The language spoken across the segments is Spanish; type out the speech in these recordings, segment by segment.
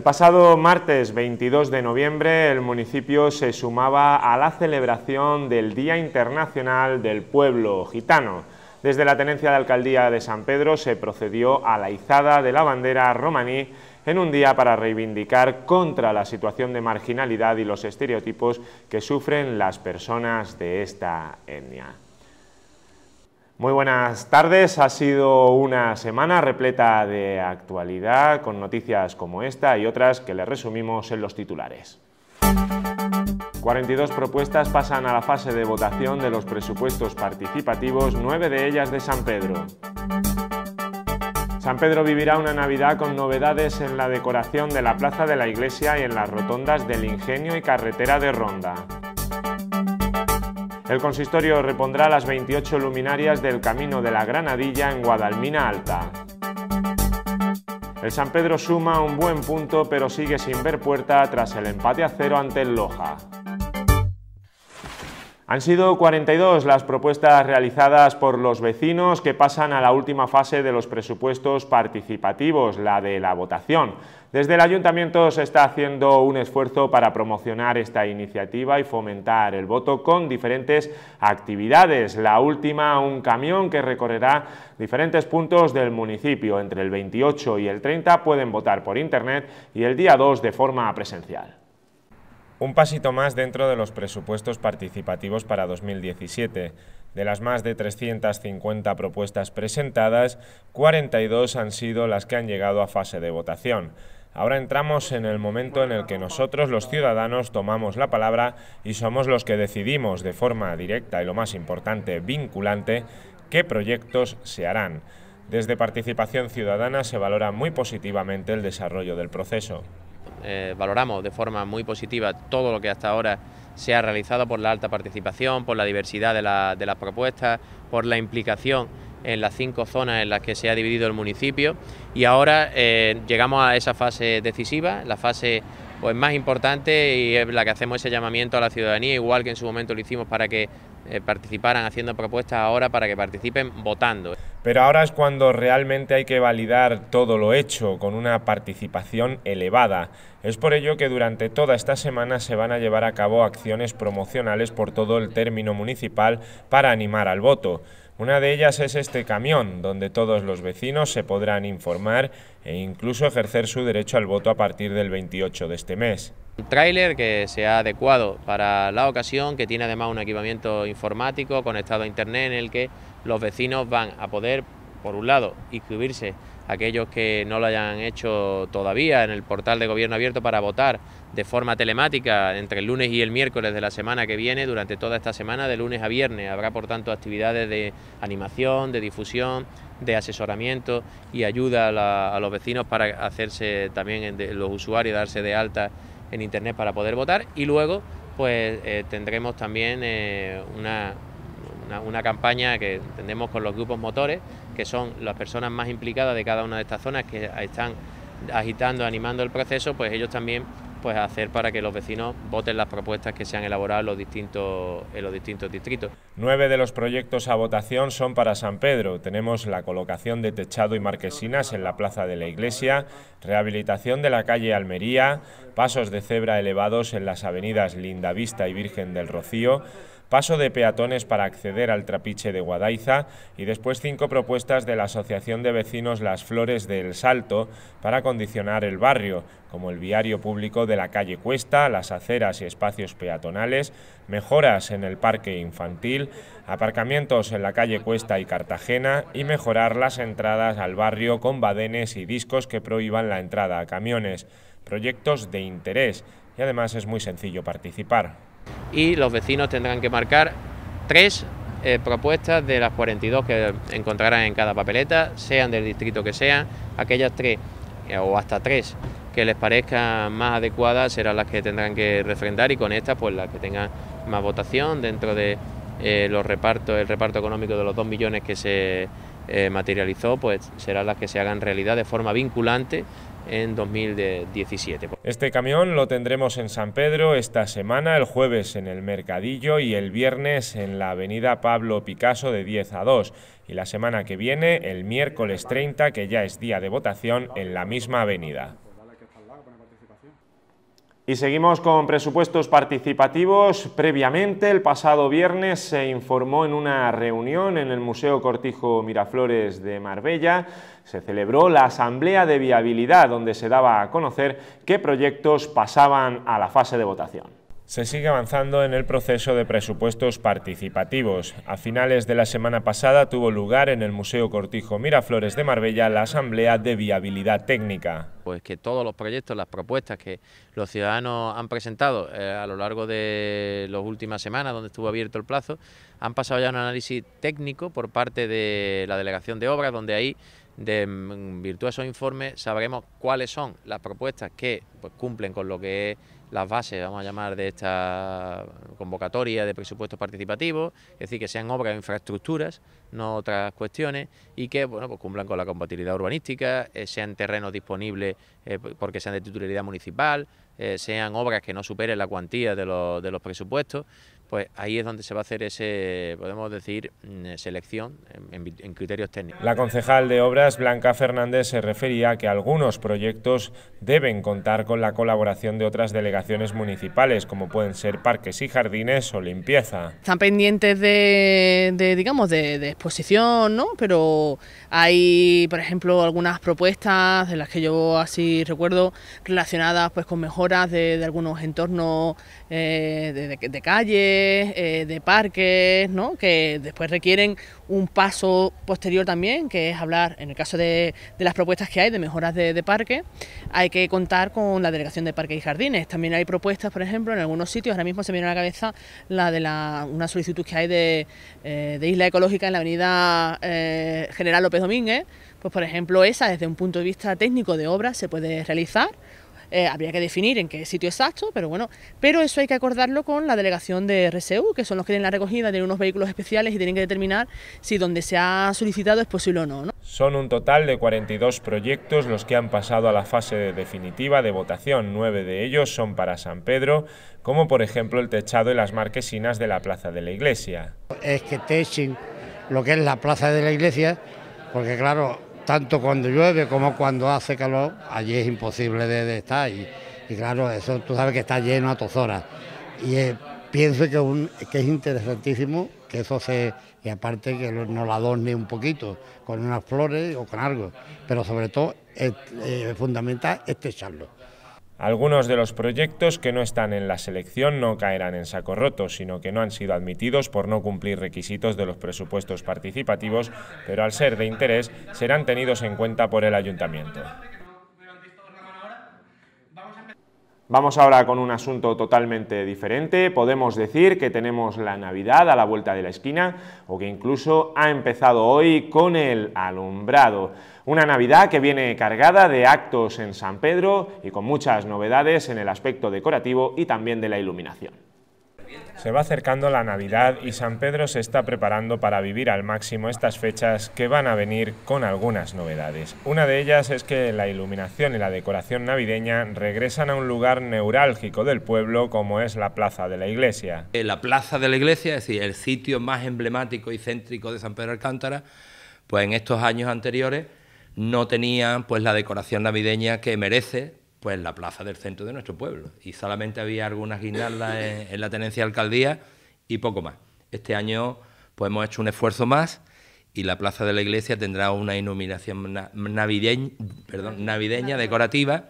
El pasado martes 22 de noviembre el municipio se sumaba a la celebración del Día Internacional del Pueblo Gitano. Desde la Tenencia de Alcaldía de San Pedro se procedió a la izada de la bandera romaní en un día para reivindicar contra la situación de marginalidad y los estereotipos que sufren las personas de esta etnia. Muy buenas tardes, ha sido una semana repleta de actualidad con noticias como esta y otras que les resumimos en los titulares. 42 propuestas pasan a la fase de votación de los presupuestos participativos, nueve de ellas de San Pedro. San Pedro vivirá una Navidad con novedades en la decoración de la Plaza de la Iglesia y en las rotondas del Ingenio y Carretera de Ronda. El consistorio repondrá las 28 luminarias del Camino de la Granadilla en Guadalmina Alta. El San Pedro suma un buen punto pero sigue sin ver puerta tras el empate a cero ante el Loja. Han sido 42 las propuestas realizadas por los vecinos que pasan a la última fase de los presupuestos participativos, la de la votación. Desde el Ayuntamiento se está haciendo un esfuerzo para promocionar esta iniciativa y fomentar el voto con diferentes actividades. La última, un camión que recorrerá diferentes puntos del municipio. Entre el 28 y el 30 pueden votar por Internet y el día 2 de forma presencial. Un pasito más dentro de los presupuestos participativos para 2017. De las más de 350 propuestas presentadas, 42 han sido las que han llegado a fase de votación. Ahora entramos en el momento en el que nosotros, los ciudadanos, tomamos la palabra y somos los que decidimos de forma directa y lo más importante, vinculante, qué proyectos se harán. Desde Participación Ciudadana se valora muy positivamente el desarrollo del proceso. Eh, valoramos de forma muy positiva todo lo que hasta ahora se ha realizado por la alta participación, por la diversidad de, las propuestas, por la implicación en las cinco zonas en las que se ha dividido el municipio y ahora eh, llegamos a esa fase decisiva, la fase pues, más importante y es la que hacemos ese llamamiento a la ciudadanía, igual que en su momento lo hicimos para que eh, participaran haciendo propuestas ahora para que participen votando. Pero ahora es cuando realmente hay que validar todo lo hecho con una participación elevada. Es por ello que durante toda esta semana se van a llevar a cabo acciones promocionales por todo el término municipal para animar al voto. Una de ellas es este camión, donde todos los vecinos se podrán informar e incluso ejercer su derecho al voto a partir del 28 de este mes. Un tráiler que se ha adecuado para la ocasión, que tiene además un equipamiento informático conectado a internet en el que los vecinos van a poder, por un lado, inscribirse aquellos que no lo hayan hecho todavía en el portal de gobierno abierto para votar de forma telemática entre el lunes y el miércoles de la semana que viene, durante toda esta semana, de lunes a viernes. Habrá, por tanto, actividades de animación, de difusión, de asesoramiento y ayuda a, los vecinos para hacerse también los usuarios, darse de alta en Internet para poder votar. Y luego, pues eh, tendremos también eh, una una, campaña que tenemos con los grupos motores, que son las personas más implicadas de cada una de estas zonas que están agitando, animando el proceso, pues ellos también pues hacer para que los vecinos voten las propuestas que se han elaborado en los distintos, en los distintos distritos. Nueve de los proyectos a votación son para San Pedro. Tenemos la colocación de techado y marquesinas en la plaza de la iglesia, rehabilitación de la calle Almería, pasos de cebra elevados en las avenidas Lindavista y Virgen del Rocío, paso de peatones para acceder al trapiche de Guadaiza y después cinco propuestas de la Asociación de Vecinos Las Flores del Salto para condicionar el barrio, como el viario público de la calle Cuesta, las aceras y espacios peatonales, mejoras en el parque infantil, aparcamientos en la calle Cuesta y Cartagena y mejorar las entradas al barrio con badenes y discos que prohíban la entrada a camiones. Proyectos de interés y además es muy sencillo participar y los vecinos tendrán que marcar tres eh, propuestas de las 42 que encontrarán en cada papeleta, sean del distrito que sean, aquellas tres eh, o hasta tres que les parezcan más adecuadas serán las que tendrán que refrendar y con estas pues las que tengan más votación dentro de eh, los repartos, el reparto económico de los 2 millones que se eh, materializó, pues será las que se hagan realidad de forma vinculante en 2017. Este camión lo tendremos en San Pedro esta semana, el jueves en el Mercadillo y el viernes en la avenida Pablo Picasso de 10 a 2. Y la semana que viene, el miércoles 30, que ya es día de votación, en la misma avenida. Y seguimos con presupuestos participativos. Previamente, el pasado viernes se informó en una reunión en el Museo Cortijo Miraflores de Marbella. Se celebró la Asamblea de Viabilidad, donde se daba a conocer qué proyectos pasaban a la fase de votación. Se sigue avanzando en el proceso de presupuestos participativos. A finales de la semana pasada tuvo lugar en el Museo Cortijo Miraflores de Marbella la Asamblea de Viabilidad Técnica. Pues que todos los proyectos, las propuestas que los ciudadanos han presentado eh, a lo largo de las últimas semanas, donde estuvo abierto el plazo, han pasado ya un análisis técnico por parte de la Delegación de Obras, donde ahí de mm, virtud de esos informes sabremos cuáles son las propuestas que pues, cumplen con lo que es las bases, vamos a llamar, de esta convocatoria de presupuestos participativos, es decir, que sean obras de infraestructuras, no otras cuestiones, y que bueno, pues cumplan con la compatibilidad urbanística, eh, sean terrenos disponibles eh, porque sean de titularidad municipal, eh, sean obras que no superen la cuantía de los presupuestos pues ahí es donde se va a hacer ese, podemos decir, mm, selección en, criterios técnicos. La concejal de Obras, Blanca Fernández, se refería a que algunos proyectos deben contar con la colaboración de otras delegaciones municipales, como pueden ser parques y jardines o limpieza. Están pendientes de, digamos, de, exposición, ¿no? Pero hay, por ejemplo, algunas propuestas de las que yo así recuerdo relacionadas pues con mejoras de algunos entornos eh, de, de, calles, de eh, parques, ¿no? que después requieren un paso posterior también, que es hablar, en el caso de, de las propuestas que hay de mejoras de, parque, hay que contar con la Delegación de Parques y Jardines. También hay propuestas, por ejemplo, en algunos sitios, ahora mismo se me viene a la cabeza la de la, una solicitud que hay de, eh, de Isla Ecológica en la avenida General López Domínguez, pues por ejemplo esa desde un punto de vista técnico de obra se puede realizar, eh, habría que definir en qué sitio exacto, pero bueno, pero eso hay que acordarlo con la delegación de RSU, que son los que tienen la recogida, tienen unos vehículos especiales y tienen que determinar si donde se ha solicitado es posible o no. ¿no? Son un total de 42 proyectos los que han pasado a la fase definitiva de votación. Nueve de ellos son para San Pedro, como por ejemplo el techado y las marquesinas de la plaza de la iglesia. Es que techen lo que es la plaza de la iglesia, porque claro, tanto cuando llueve como cuando hace calor, allí es imposible de, estar. Y, claro, eso tú sabes que está lleno a horas Y eh, pienso que, es interesantísimo que eso se. Y aparte que nos la adorne un poquito, con unas flores o con algo. Pero sobre todo es, eh, eh, fundamental este charlo". Algunos de los proyectos que no están en la selección no caerán en saco roto, sino que no han sido admitidos por no cumplir requisitos de los presupuestos participativos, pero al ser de interés serán tenidos en cuenta por el ayuntamiento. Vamos ahora con un asunto totalmente diferente. Podemos decir que tenemos la Navidad a la vuelta de la esquina o que incluso ha empezado hoy con el alumbrado. Una Navidad que viene cargada de actos en San Pedro y con muchas novedades en el aspecto decorativo y también de la iluminación. Se va acercando la Navidad y San Pedro se está preparando para vivir al máximo estas fechas que van a venir con algunas novedades. Una de ellas es que la iluminación y la decoración navideña regresan a un lugar neurálgico del pueblo como es la Plaza de la Iglesia. Eh, la Plaza de la Iglesia, es decir, el sitio más emblemático y céntrico de San Pedro Alcántara, pues en estos años anteriores no tenía pues la decoración navideña que merece pues la plaza del centro de nuestro pueblo. Y solamente había algunas guirnaldas en, la tenencia de alcaldía y poco más. Este año pues hemos hecho un esfuerzo más y la plaza de la iglesia tendrá una iluminación navideña, navideña decorativa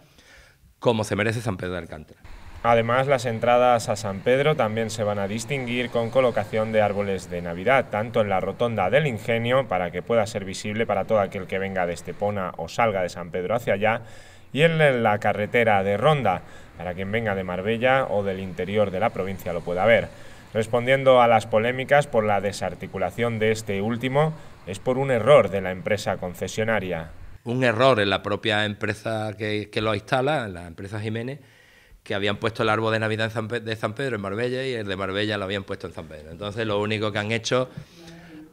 como se merece San Pedro de Alcántara. Además, las entradas a San Pedro también se van a distinguir con colocación de árboles de Navidad, tanto en la rotonda del ingenio, para que pueda ser visible para todo aquel que venga de Estepona o salga de San Pedro hacia allá, y en la carretera de Ronda, para quien venga de Marbella o del interior de la provincia lo pueda ver. Respondiendo a las polémicas por la desarticulación de este último, es por un error de la empresa concesionaria. Un error en la propia empresa que, lo instala, la empresa Jiménez, que habían puesto el árbol de Navidad de San Pedro en Marbella y el de Marbella lo habían puesto en San Pedro. Entonces lo único que han hecho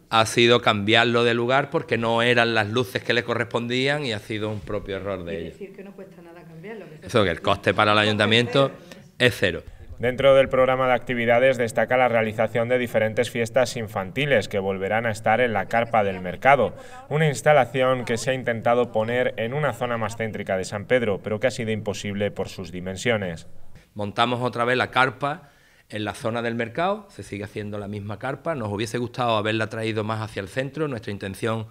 ha sido cambiarlo de lugar porque no eran las luces que le correspondían y ha sido un propio error de ellos. decir que no cuesta nada cambiarlo. Eso, que el coste para el ayuntamiento es cero. Dentro del programa de actividades destaca la realización de diferentes fiestas infantiles que volverán a estar en la carpa del mercado, una instalación que se ha intentado poner en una zona más céntrica de San Pedro, pero que ha sido imposible por sus dimensiones. Montamos otra vez la carpa en la zona del mercado se sigue haciendo la misma carpa. Nos hubiese gustado haberla traído más hacia el centro. Nuestra intención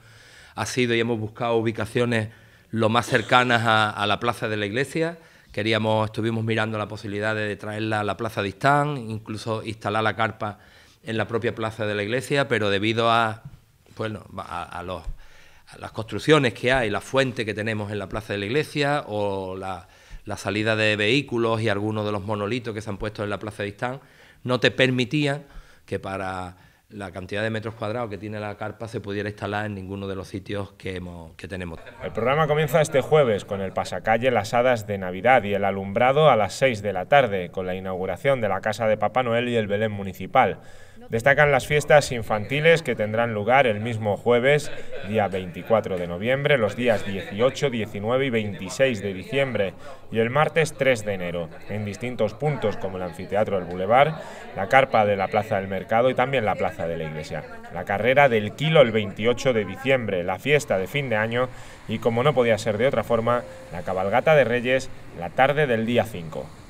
ha sido y hemos buscado ubicaciones lo más cercanas a, la plaza de la iglesia. Queríamos, estuvimos mirando la posibilidad de traerla a la plaza de Istán, incluso instalar la carpa en la propia plaza de la iglesia, pero debido a, bueno, a las construcciones que hay, la fuente que tenemos en la plaza de la iglesia o la, la salida de vehículos y algunos de los monolitos que se han puesto en la plaza de Istán no te permitían que para la cantidad de metros cuadrados que tiene la carpa se pudiera instalar en ninguno de los sitios que, tenemos. El programa comienza este jueves con el pasacalle Las Hadas de Navidad y el alumbrado a las 6 de la tarde, con la inauguración de la Casa de Papá Noel y el Belén Municipal. Destacan las fiestas infantiles que tendrán lugar el mismo jueves, día 24 de noviembre, los días 18, 19 y 26 de diciembre y el martes 3 de enero, en distintos puntos como el anfiteatro del Boulevard, la carpa de la Plaza del Mercado y también la Plaza de la Iglesia. La carrera del kilo el 28 de diciembre, la fiesta de fin de año y como no podía ser de otra forma, la cabalgata de Reyes la tarde del día 5.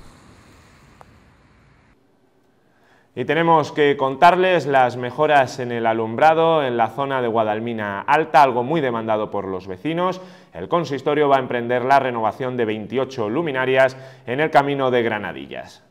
Y tenemos que contarles las mejoras en el alumbrado en la zona de Guadalmina Alta, algo muy demandado por los vecinos. El consistorio va a emprender la renovación de 28 luminarias en el camino de Granadillas.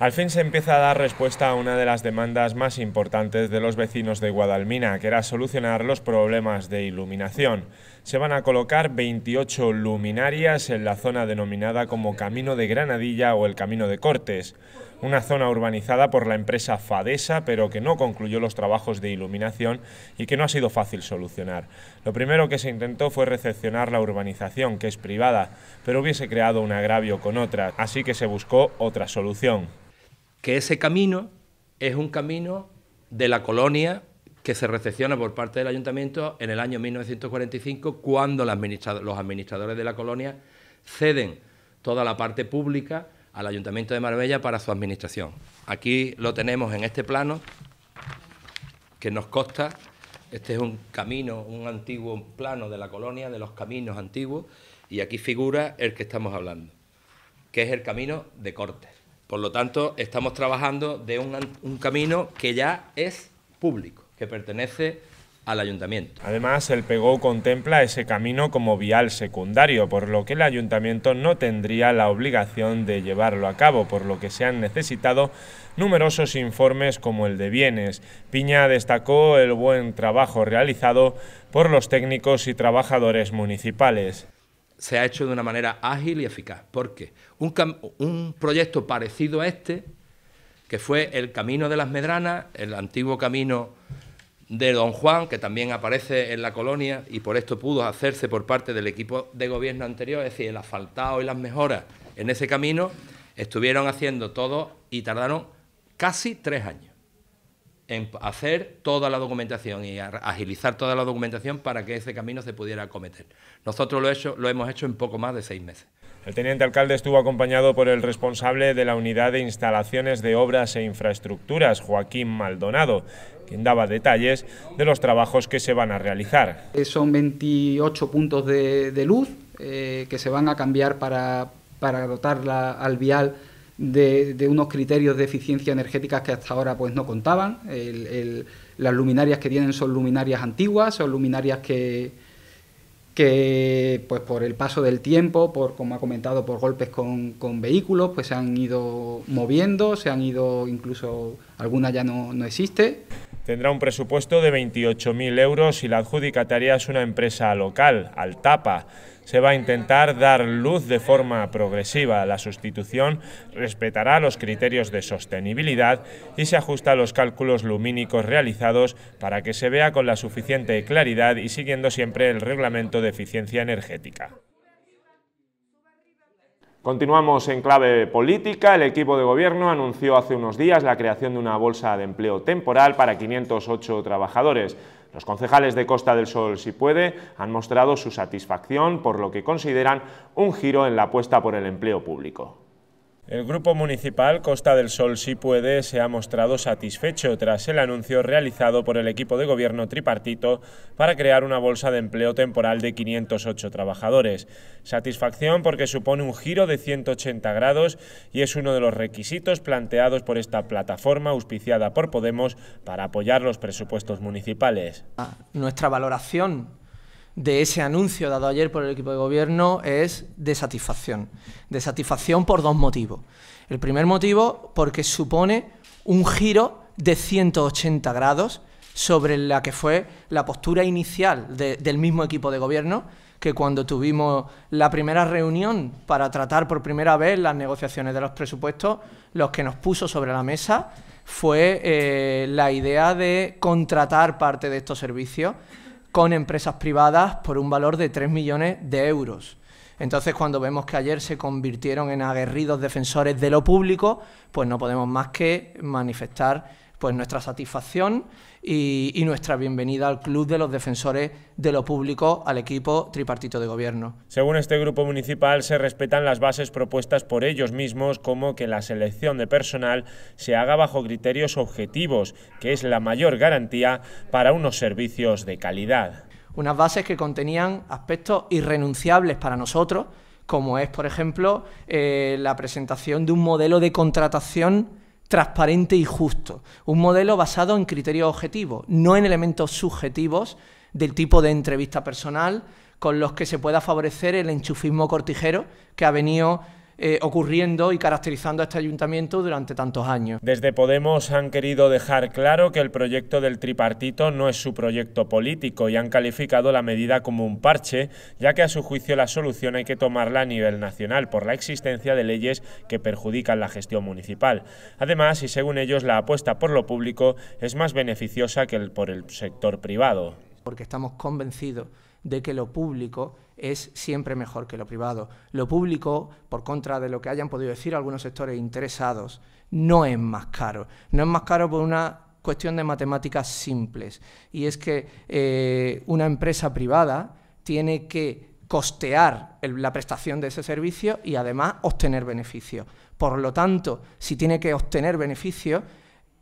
Al fin se empieza a dar respuesta a una de las demandas más importantes de los vecinos de Guadalmina, que era solucionar los problemas de iluminación. Se van a colocar 28 luminarias en la zona denominada como Camino de Granadilla o el Camino de Cortes una zona urbanizada por la empresa Fadesa, pero que no concluyó los trabajos de iluminación y que no ha sido fácil solucionar. Lo primero que se intentó fue recepcionar la urbanización, que es privada, pero hubiese creado un agravio con otra, así que se buscó otra solución. Que ese camino es un camino de la colonia que se recepciona por parte del ayuntamiento en el año 1945, cuando los administradores de la colonia ceden toda la parte pública al Ayuntamiento de Marbella para su administración. Aquí lo tenemos en este plano que nos consta. Este es un camino, un antiguo plano de la colonia, de los caminos antiguos, y aquí figura el que estamos hablando, que es el camino de Cortes. Por lo tanto, estamos trabajando de un, un camino que ya es público, que pertenece ayuntamiento. Además, el PEGO contempla ese camino como vial secundario, por lo que el ayuntamiento no tendría la obligación de llevarlo a cabo, por lo que se han necesitado numerosos informes como el de bienes. Piña destacó el buen trabajo realizado por los técnicos y trabajadores municipales. Se ha hecho de una manera ágil y eficaz, porque un, un proyecto parecido a este, que fue el Camino de las Medranas, el antiguo camino de don Juan, que también aparece en la colonia y por esto pudo hacerse por parte del equipo de gobierno anterior, es decir, el asfaltado y las mejoras en ese camino, estuvieron haciendo todo y tardaron casi tres años en hacer toda la documentación y agilizar toda la documentación para que ese camino se pudiera acometer. Nosotros lo, hecho, lo hemos hecho en poco más de seis meses. El teniente alcalde estuvo acompañado por el responsable de la Unidad de Instalaciones de Obras e Infraestructuras, Joaquín Maldonado, quien daba detalles de los trabajos que se van a realizar. Eh, son 28 puntos de, luz eh, que se van a cambiar para, dotar al vial de, unos criterios de eficiencia energética que hasta ahora pues no contaban. las luminarias que tienen son luminarias antiguas, son luminarias que que pues por el paso del tiempo, por como ha comentado, por golpes con, vehículos, pues se han ido moviendo, se han ido incluso, alguna ya no, no existe. Tendrá un presupuesto de 28.000 euros y la adjudicataria es una empresa local, Altapa. Se va a intentar dar luz de forma progresiva a la sustitución, respetará los criterios de sostenibilidad y se ajusta a los cálculos lumínicos realizados para que se vea con la suficiente claridad y siguiendo siempre el reglamento de eficiencia energética. Continuamos en clave política. El equipo de gobierno anunció hace unos días la creación de una bolsa de empleo temporal para 508 trabajadores. Los concejales de Costa del Sol, si puede, han mostrado su satisfacción por lo que consideran un giro en la apuesta por el empleo público. El Grupo Municipal Costa del Sol si Puede se ha mostrado satisfecho tras el anuncio realizado por el equipo de gobierno tripartito para crear una bolsa de empleo temporal de 508 trabajadores. Satisfacción porque supone un giro de 180 grados y es uno de los requisitos planteados por esta plataforma auspiciada por Podemos para apoyar los presupuestos municipales. Nuestra valoración de ese anuncio dado ayer por el equipo de gobierno es de satisfacción. De satisfacción por dos motivos. El primer motivo porque supone un giro de 180 grados sobre la que fue la postura inicial del mismo equipo de gobierno, que cuando tuvimos la primera reunión para tratar por primera vez las negociaciones de los presupuestos, los que nos puso sobre la mesa fue eh, la idea de contratar parte de estos servicios con empresas privadas por un valor de 3 millones de euros. Entonces, cuando vemos que ayer se convirtieron en aguerridos defensores de lo público, pues no podemos más que manifestar pues nuestra satisfacción y, nuestra bienvenida al Club de los Defensores de lo Público, al equipo tripartito de gobierno. Según este grupo municipal, se respetan las bases propuestas por ellos mismos, como que la selección de personal se haga bajo criterios objetivos, que es la mayor garantía para unos servicios de calidad. Unas bases que contenían aspectos irrenunciables para nosotros, como es, por ejemplo, eh, la presentación de un modelo de contratación transparente y justo, un modelo basado en criterios objetivos, no en elementos subjetivos del tipo de entrevista personal con los que se pueda favorecer el enchufismo cortijero que ha venido eh, ocurriendo y caracterizando a este ayuntamiento durante tantos años. Desde Podemos han querido dejar claro que el proyecto del tripartito no es su proyecto político y han calificado la medida como un parche, ya que a su juicio la solución hay que tomarla a nivel nacional por la existencia de leyes que perjudican la gestión municipal. Además, y según ellos, la apuesta por lo público es más beneficiosa que el por el sector privado. Porque estamos convencidos de que lo público es siempre mejor que lo privado. Lo público, por contra de lo que hayan podido decir algunos sectores interesados, no es más caro. No es más caro por una cuestión de matemáticas simples. Y es que eh, una empresa privada tiene que costear la prestación de ese servicio y además obtener beneficios. Por lo tanto, si tiene que obtener beneficios,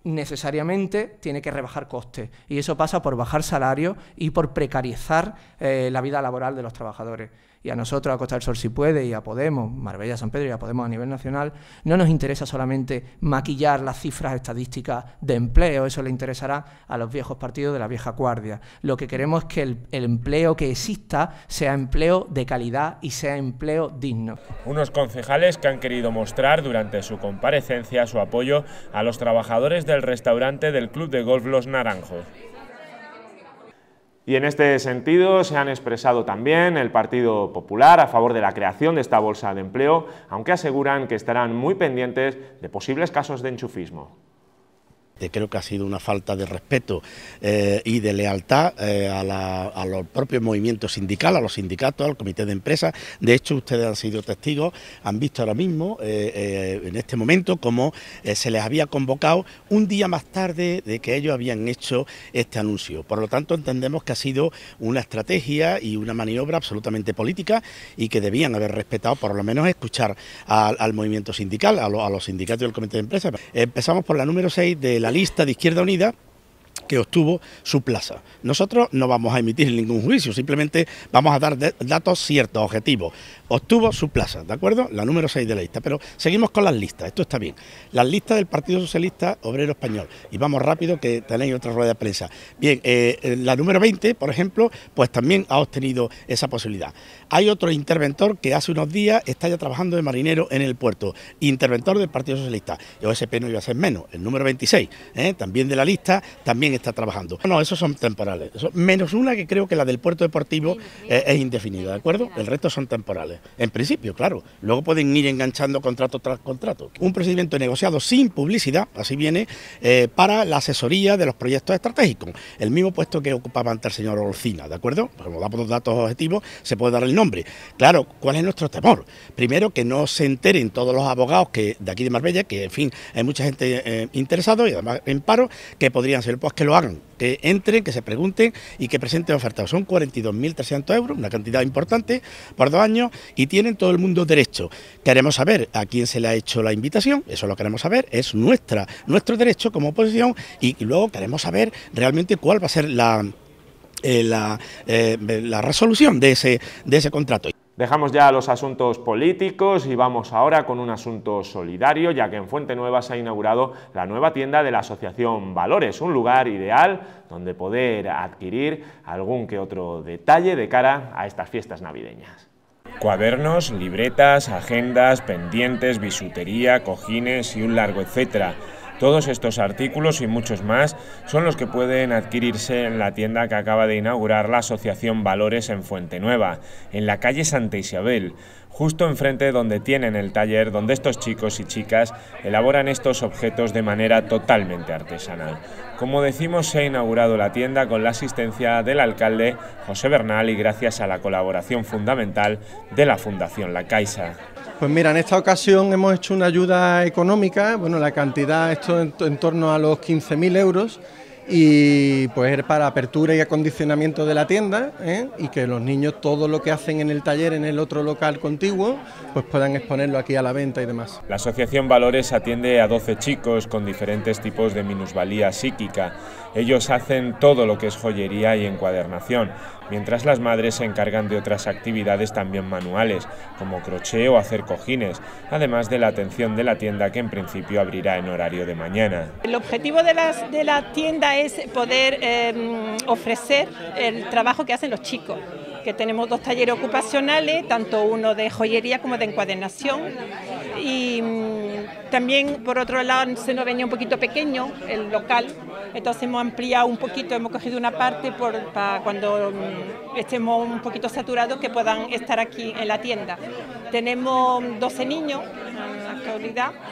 necesariamente tiene que rebajar costes. Y eso pasa por bajar salarios y por precarizar eh, la vida laboral de los trabajadores y a nosotros, a Costa del Sol si puede, y a Podemos, Marbella, San Pedro y a Podemos a nivel nacional, no nos interesa solamente maquillar las cifras estadísticas de empleo, eso le interesará a los viejos partidos de la vieja guardia. Lo que queremos es que el, el empleo que exista sea empleo de calidad y sea empleo digno. Unos concejales que han querido mostrar durante su comparecencia su apoyo a los trabajadores del restaurante del Club de Golf Los Naranjos. Y en este sentido se han expresado también el Partido Popular a favor de la creación de esta bolsa de empleo, aunque aseguran que estarán muy pendientes de posibles casos de enchufismo. Creo que ha sido una falta de respeto eh, y de lealtad eh, a, los propios movimientos sindicales, a los sindicatos, al comité de empresas. De hecho, ustedes han sido testigos, han visto ahora mismo, eh, en este momento, cómo se les había convocado un día más tarde de que ellos habían hecho este anuncio. Por lo tanto, entendemos que ha sido una estrategia y una maniobra absolutamente política y que debían haber respetado, por lo menos, escuchar al movimiento sindical, a, los sindicatos y al comité de empresa. Empezamos por la número 6 de la la lista de Izquierda Unida que obtuvo su plaza. Nosotros no vamos a emitir ningún juicio, simplemente vamos a dar datos ciertos, objetivos. Obtuvo su plaza, ¿de acuerdo? La número 6 de la lista. Pero seguimos con las listas, esto está bien. Las listas del Partido Socialista Obrero Español. Y vamos rápido que tenéis otra rueda de prensa. Bien, eh, eh, la número 20, por ejemplo, pues también ha obtenido esa posibilidad. Hay otro interventor que hace unos días está ya trabajando de marinero en el puerto, interventor del Partido Socialista. El OSP no iba a ser menos, el número 26, ¿eh? también de la lista, también está trabajando. No, esos son temporales, menos una que creo que la del puerto deportivo eh, es indefinida, ¿de acuerdo? El resto son temporales, en principio, claro. Luego pueden ir enganchando contrato tras contrato. Un procedimiento negociado sin publicidad, así viene, eh, para la asesoría de los proyectos estratégicos. El mismo puesto que ocupaba ante el señor Olcina, ¿de acuerdo? Pues como damos los datos objetivos, se puede dar el nombre. Claro, ¿cuál es nuestro temor? Primero, que no se enteren todos los abogados que de aquí de Marbella, que en fin, hay mucha gente eh, interesada y además en paro, que podrían ser pues que lo hagan, que entren, que se pregunten y que presenten ofertas. Son 42.300 euros, una cantidad importante por dos años y tienen todo el mundo derecho. Queremos saber a quién se le ha hecho la invitación, eso lo queremos saber, es nuestra, nuestro derecho como oposición y luego queremos saber realmente cuál va a ser la... Eh, eh, la resolución de ese, de ese contrato. Dejamos ya los asuntos políticos y vamos ahora con un asunto solidario, ya que en Fuente Nueva se ha inaugurado la nueva tienda de la Asociación Valores, un lugar ideal donde poder adquirir algún que otro detalle de cara a estas fiestas navideñas. Cuadernos, libretas, agendas, pendientes, bisutería, cojines y un largo etcétera. Todos estos artículos y muchos más son los que pueden adquirirse en la tienda que acaba de inaugurar la Asociación Valores en Fuente Nueva, en la calle Santa Isabel, justo enfrente donde tienen el taller donde estos chicos y chicas elaboran estos objetos de manera totalmente artesanal. Como decimos, se ha inaugurado la tienda con la asistencia del alcalde José Bernal y gracias a la colaboración fundamental de la Fundación La Caixa. Pues mira, en esta ocasión hemos hecho una ayuda económica, bueno, la cantidad, esto en, torno a los 15.000 euros, y pues para apertura y acondicionamiento de la tienda, ¿eh? y que los niños todo lo que hacen en el taller, en el otro local contiguo, pues puedan exponerlo aquí a la venta y demás. La Asociación Valores atiende a 12 chicos con diferentes tipos de minusvalía psíquica. Ellos hacen todo lo que es joyería y encuadernación, mientras las madres se encargan de otras actividades también manuales, como crochet o hacer cojines, además de la atención de la tienda que en principio abrirá en horario de mañana. El objetivo de, la tienda es poder eh, ofrecer el trabajo que hacen los chicos que tenemos dos talleres ocupacionales, tanto uno de joyería como de encuadernación. Y mm, también, por otro lado, se nos venía un poquito pequeño el local, entonces hemos ampliado un poquito, hemos cogido una parte para cuando mm, estemos un poquito saturados que puedan estar aquí en la tienda. Tenemos 12 niños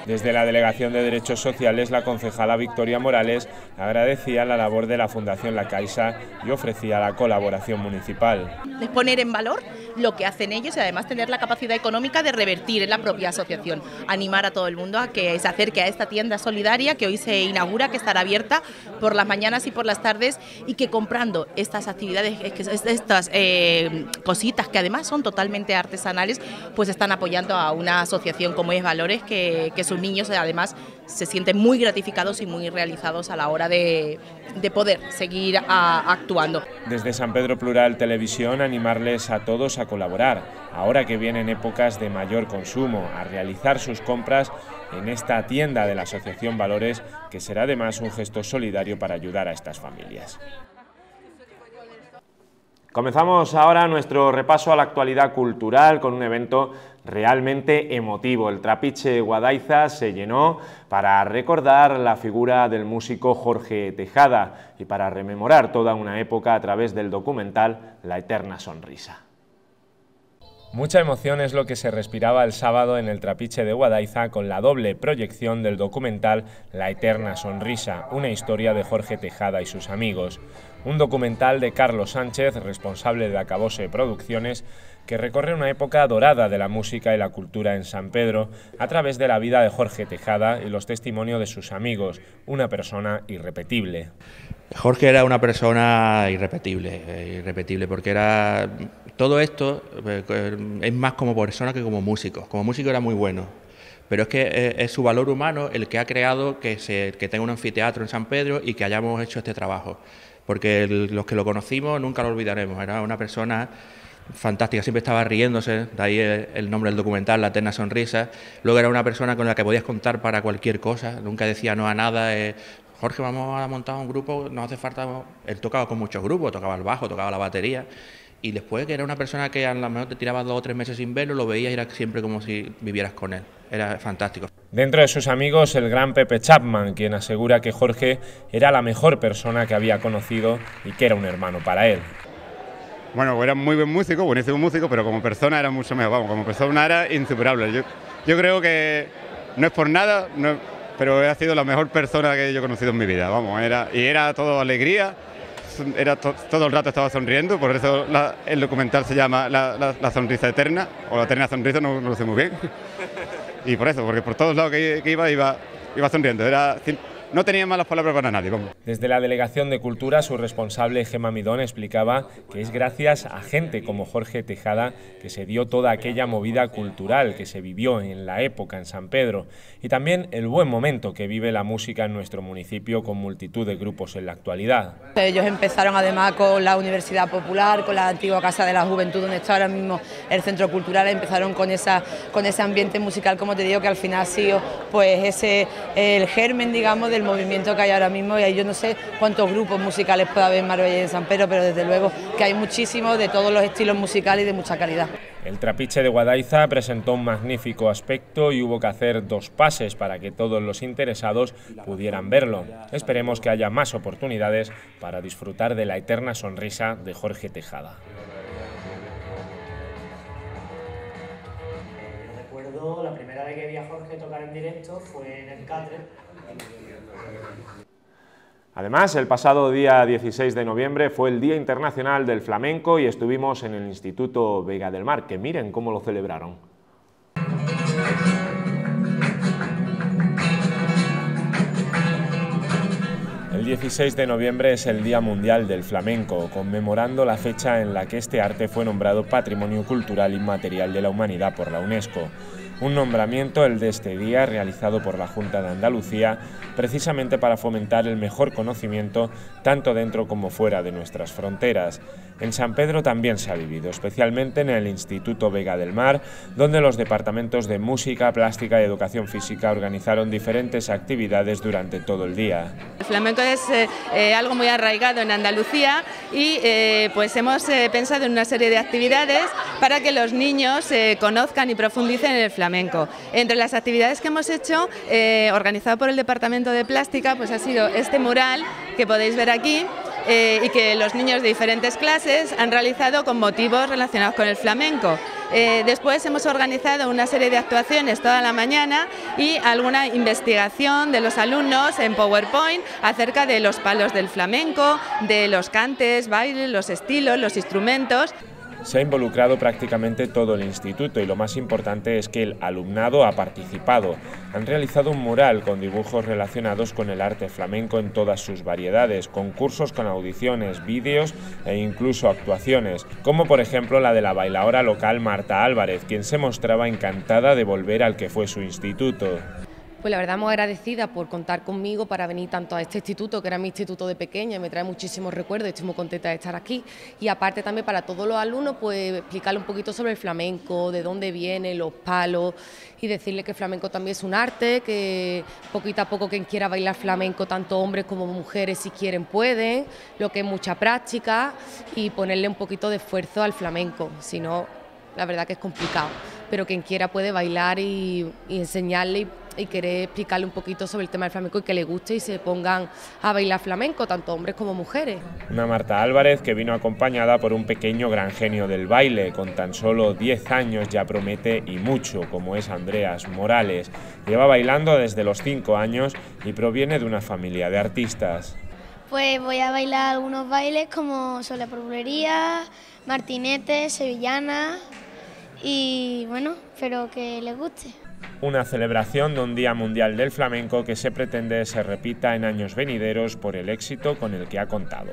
desde la Delegación de Derechos Sociales, la concejala Victoria Morales agradecía la labor de la Fundación La Caixa y ofrecía la colaboración municipal. Es poner en valor lo que hacen ellos y además tener la capacidad económica de revertir en la propia asociación. Animar a todo el mundo a que se acerque a esta tienda solidaria que hoy se inaugura, que estará abierta por las mañanas y por las tardes y que comprando estas actividades, estas eh, cositas que además son totalmente artesanales, pues están apoyando a una asociación como es Valores que, sus niños además se sienten muy gratificados y muy realizados a la hora de, poder seguir actuando. Desde San Pedro Plural Televisión animarles a todos a colaborar, ahora que vienen épocas de mayor consumo, a realizar sus compras en esta tienda de la Asociación Valores, que será además un gesto solidario para ayudar a estas familias. Comenzamos ahora nuestro repaso a la actualidad cultural con un evento realmente emotivo. El Trapiche Guadaiza se llenó para recordar la figura del músico Jorge Tejada y para rememorar toda una época a través del documental La Eterna Sonrisa. Mucha emoción es lo que se respiraba el sábado en el trapiche de Guadaiza con la doble proyección del documental La Eterna Sonrisa, una historia de Jorge Tejada y sus amigos un documental de Carlos Sánchez, responsable de Acabose Producciones, que recorre una época dorada de la música y la cultura en San Pedro a través de la vida de Jorge Tejada y los testimonios de sus amigos, una persona irrepetible. Jorge era una persona irrepetible, eh, irrepetible, porque era todo esto eh, es más como persona que como músico. Como músico era muy bueno, pero es que eh, es su valor humano el que ha creado que, se, que tenga un anfiteatro en San Pedro y que hayamos hecho este trabajo porque los que lo conocimos nunca lo olvidaremos. Era una persona fantástica, siempre estaba riéndose, de ahí el, nombre del documental, La terna Sonrisa. Luego era una persona con la que podías contar para cualquier cosa, nunca decía no a nada. Eh, Jorge, vamos a montar un grupo, nos hace falta. Él tocaba con muchos grupos, tocaba el bajo, tocaba la batería, y después, que era una persona que a lo mejor te tiraba dos o tres meses sin verlo, lo veías y era siempre como si vivieras con él. Era fantástico. Dentro de sus amigos, el gran Pepe Chapman, quien asegura que Jorge era la mejor persona que había conocido y que era un hermano para él. Bueno, era muy buen músico, buenísimo músico, pero como persona era mucho mejor. Vamos, como persona era insuperable. Yo, yo creo que no es por nada, pero ha sido la mejor persona que yo he conocido en mi vida. Vamos, era, y era todo alegría era todo el rato estaba sonriendo, por eso el documental se llama la, sonrisa eterna, o la eterna sonrisa, no, lo sé muy bien. Y por eso, porque por todos lados que, iba, iba, iba sonriendo. Era no tenía malas palabras para nadie. Desde la Delegación de Cultura, su responsable Gema Midón explicaba que es gracias a gente como Jorge Tejada que se dio toda aquella movida cultural que se vivió en la época en San Pedro y también el buen momento que vive la música en nuestro municipio con multitud de grupos en la actualidad. Ellos empezaron además con la Universidad Popular, con la antigua Casa de la Juventud donde está ahora mismo el Centro Cultural, empezaron con, con ese ambiente musical, como te digo, que al final ha sido pues ese, el germen, digamos, del movimiento que hay ahora mismo y yo no sé cuántos grupos musicales puede haber en Marbella y en San Pedro, pero desde luego que hay muchísimos de todos los estilos musicales y de mucha calidad. El trapiche de Guadaiza presentó un magnífico aspecto y hubo que hacer dos pases para que todos los interesados pudieran verlo. Esperemos que haya más oportunidades para disfrutar de la eterna sonrisa de Jorge Tejada. recuerdo la primera vez que vi a Jorge tocar en directo fue en el Catre, Además, el pasado día 16 de noviembre fue el Día Internacional del Flamenco y estuvimos en el Instituto Vega del Mar, que miren cómo lo celebraron. El 16 de noviembre es el Día Mundial del Flamenco, conmemorando la fecha en la que este arte fue nombrado Patrimonio Cultural Inmaterial de la Humanidad por la UNESCO un nombramiento, el de este día, realizado por la Junta de Andalucía, precisamente para fomentar el mejor conocimiento tanto dentro como fuera de nuestras fronteras. En San Pedro también se ha vivido, especialmente en el Instituto Vega del Mar, donde los departamentos de música, plástica y educación física organizaron diferentes actividades durante todo el día. El flamenco es eh, eh, algo muy arraigado en Andalucía y eh, pues hemos pensado en una serie de actividades para que los niños conozcan y profundicen en el flamenco. Entre las actividades que hemos hecho, organizado por el Departamento de Plástica, pues ha sido este mural que podéis ver aquí, eh, y que los niños de diferentes clases han realizado con motivos relacionados con el flamenco. Eh, después hemos organizado una serie de actuaciones toda la mañana y alguna investigación de los alumnos en PowerPoint acerca de los palos del flamenco, de los cantes, bailes, los estilos, los instrumentos se ha involucrado prácticamente todo el instituto y lo más importante es que el alumnado ha participado. Han realizado un mural con dibujos relacionados con el arte flamenco en todas sus variedades, concursos con audiciones, vídeos e incluso actuaciones, como por ejemplo la de la bailadora local Marta Álvarez, quien se mostraba encantada de volver al que fue su instituto. Pues la verdad muy agradecida por contar conmigo para venir tanto a este instituto, que era mi instituto de pequeña, y me trae muchísimos recuerdos, estoy muy contenta de estar aquí. Y aparte también para todos los alumnos, pues explicarle un poquito sobre el flamenco, de dónde viene, los palos, y decirle que el flamenco también es un arte, que poquito a poco quien quiera bailar flamenco, tanto hombres como mujeres, si quieren pueden, lo que es mucha práctica, y ponerle un poquito de esfuerzo al flamenco, si no, la verdad que es complicado pero quien quiera puede bailar y, enseñarle y, querer explicarle un poquito sobre el tema del flamenco y que le guste y se pongan a bailar flamenco, tanto hombres como mujeres. Una Marta Álvarez que vino acompañada por un pequeño gran genio del baile, con tan solo 10 años ya promete y mucho, como es Andreas Morales. Lleva bailando desde los 5 años y proviene de una familia de artistas. Pues voy a bailar algunos bailes como sobre la martinetes, Sevillana y bueno, espero que les guste. Una celebración de un Día Mundial del Flamenco que se pretende se repita en años venideros por el éxito con el que ha contado.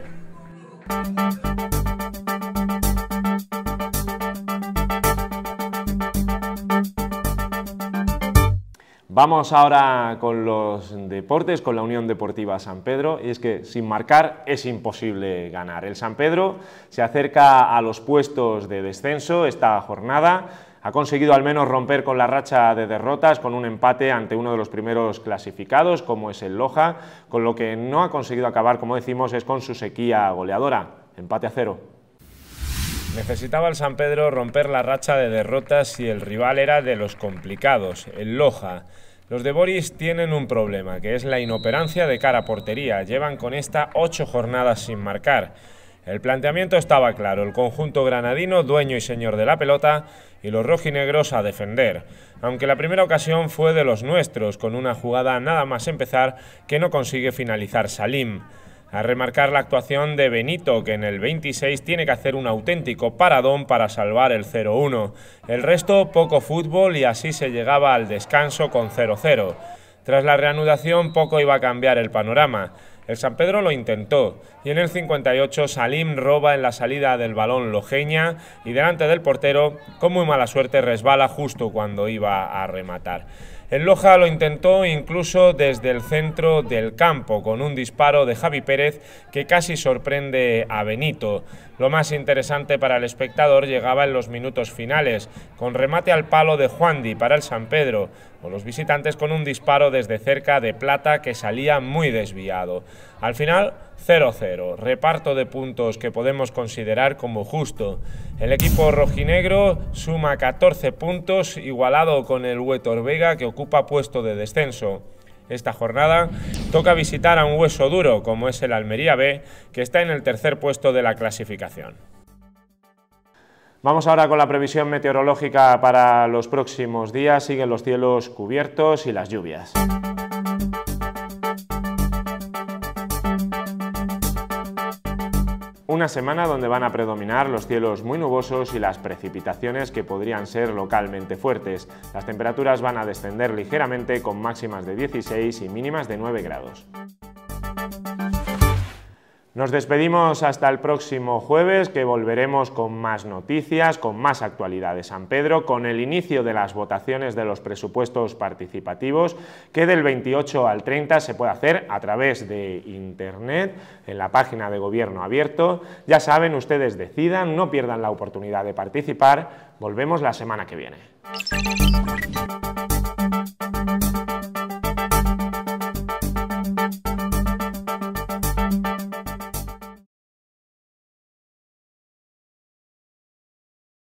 Vamos ahora con los deportes, con la Unión Deportiva San Pedro, y es que sin marcar es imposible ganar. El San Pedro se acerca a los puestos de descenso esta jornada, ha conseguido al menos romper con la racha de derrotas con un empate ante uno de los primeros clasificados, como es el Loja, con lo que no ha conseguido acabar, como decimos, es con su sequía goleadora, empate a cero. Necesitaba el San Pedro romper la racha de derrotas y el rival era de los complicados, el Loja. Los de Boris tienen un problema, que es la inoperancia de cara a portería. Llevan con esta ocho jornadas sin marcar. El planteamiento estaba claro, el conjunto granadino, dueño y señor de la pelota, y los rojinegros a defender, aunque la primera ocasión fue de los nuestros, con una jugada nada más empezar que no consigue finalizar Salim a remarcar la actuación de Benito, que en el 26 tiene que hacer un auténtico paradón para salvar el 0-1. El resto, poco fútbol y así se llegaba al descanso con 0-0. Tras la reanudación, poco iba a cambiar el panorama. El San Pedro lo intentó y en el 58 Salim roba en la salida del balón Lojeña y delante del portero, con muy mala suerte, resbala justo cuando iba a rematar. El Loja lo intentó incluso desde el centro del campo, con un disparo de Javi Pérez que casi sorprende a Benito. Lo más interesante para el espectador llegaba en los minutos finales, con remate al palo de Juandi para el San Pedro, o los visitantes con un disparo desde cerca de Plata que salía muy desviado. Al final, 0-0, reparto de puntos que podemos considerar como justo. El equipo rojinegro suma 14 puntos, igualado con el Huetor Vega que ocupa puesto de descenso esta jornada, toca visitar a un hueso duro como es el Almería B, que está en el tercer puesto de la clasificación. Vamos ahora con la previsión meteorológica para los próximos días. Siguen los cielos cubiertos y las lluvias. Una semana donde van a predominar los cielos muy nubosos y las precipitaciones que podrían ser localmente fuertes. Las temperaturas van a descender ligeramente con máximas de 16 y mínimas de 9 grados. Nos despedimos hasta el próximo jueves, que volveremos con más noticias, con más actualidad de San Pedro, con el inicio de las votaciones de los presupuestos participativos, que del 28 al 30 se puede hacer a través de Internet, en la página de Gobierno Abierto. Ya saben, ustedes decidan, no pierdan la oportunidad de participar. Volvemos la semana que viene.